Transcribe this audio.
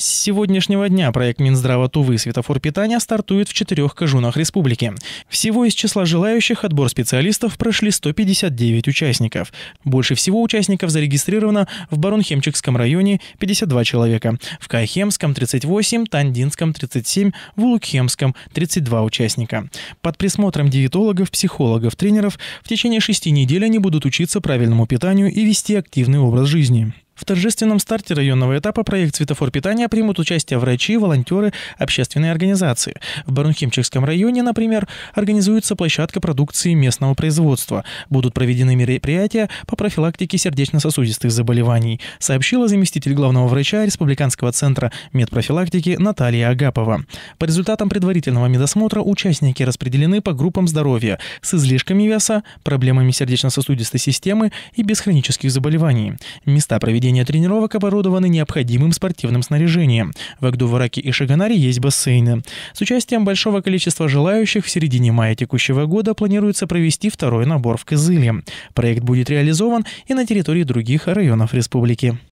С сегодняшнего дня проект Минздрава Тувы «Светофор питания» стартует в четырех кожунах республики. Всего из числа желающих отбор специалистов прошли 159 участников. Больше всего участников зарегистрировано в Баронхемчикском районе 52 человека, в Кайхемском 38, Тандинском 37, в Улукхемском 32 участника. Под присмотром диетологов, психологов, тренеров в течение шести недель они будут учиться правильному питанию и вести активный образ жизни. В торжественном старте районного этапа проект «Светофор питания» примут участие врачи, волонтеры, общественные организации. В Барнхимчикском районе, например, организуется площадка продукции местного производства. Будут проведены мероприятия по профилактике сердечно-сосудистых заболеваний, сообщила заместитель главного врача Республиканского центра медпрофилактики Наталья Агапова. По результатам предварительного медосмотра участники распределены по группам здоровья с излишками веса, проблемами сердечно-сосудистой системы и без хронических заболеваний. Места проведения проведения тренировок оборудованы необходимым спортивным снаряжением. В Агдувараке и Шаганаре есть бассейны. С участием большого количества желающих в середине мая текущего года планируется провести второй набор в Кызыле. Проект будет реализован и на территории других районов республики.